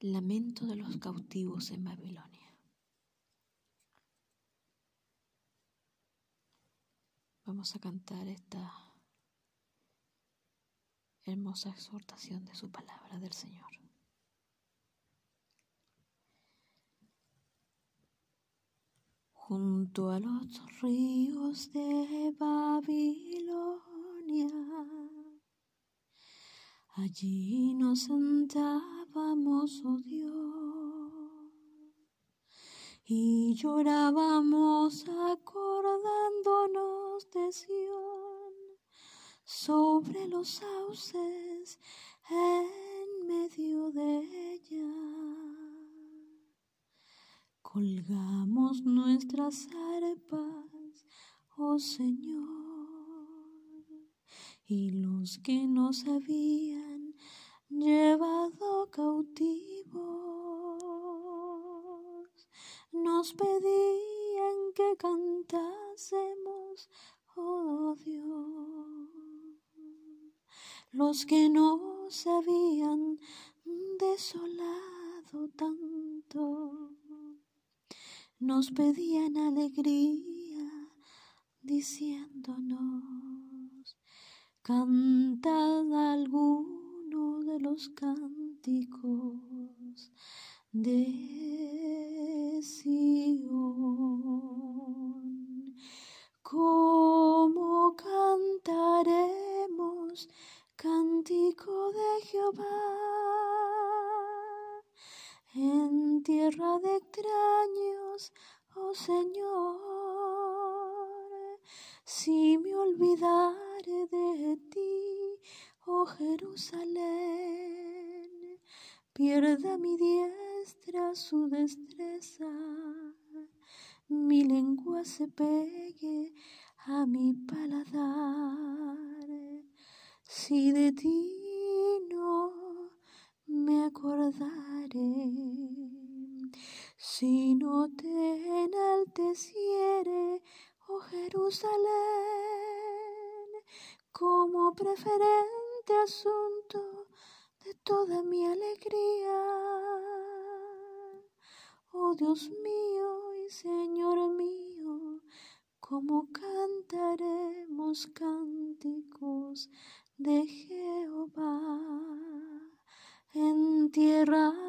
Lamento de los cautivos en Babilonia. Vamos a cantar esta hermosa exhortación de su palabra del Señor. Junto a los ríos de Babilonia, allí nos sentamos vamos oh Dios, y llorábamos acordándonos de Sion sobre los sauces en medio de ella. Colgamos nuestras arpas, oh Señor, y los que nos habían llevado nos pedían que cantásemos, oh Dios, los que nos habían desolado tanto, nos pedían alegría, diciéndonos, cantad alguno de los cantos cánticos de Sion. ¿Cómo cantaremos cántico de Jehová? En tierra de extraños, oh Señor, si me olvidare de ti, oh Jerusalén. Pierda mi diestra su destreza, mi lengua se pegue a mi paladar. Si de ti no me acordaré, si no te enalteciere, oh Jerusalén, como preferente asunto de toda mi alegría. Oh Dios mío y Señor mío, como cantaremos cánticos de Jehová en tierra.